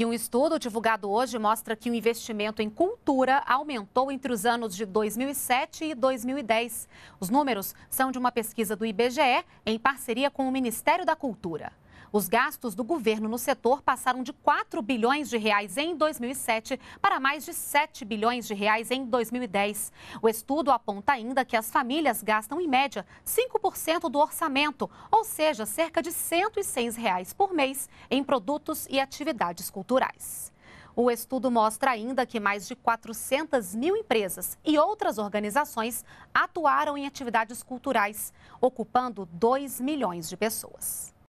E um estudo divulgado hoje mostra que o investimento em cultura aumentou entre os anos de 2007 e 2010. Os números são de uma pesquisa do IBGE em parceria com o Ministério da Cultura. Os gastos do governo no setor passaram de 4 bilhões de reais em 2007 para mais de 7 bilhões de reais em 2010. O estudo aponta ainda que as famílias gastam em média 5% do orçamento, ou seja, cerca de R$ 106 reais por mês em produtos e atividades culturais. O estudo mostra ainda que mais de 400 mil empresas e outras organizações atuaram em atividades culturais, ocupando 2 milhões de pessoas.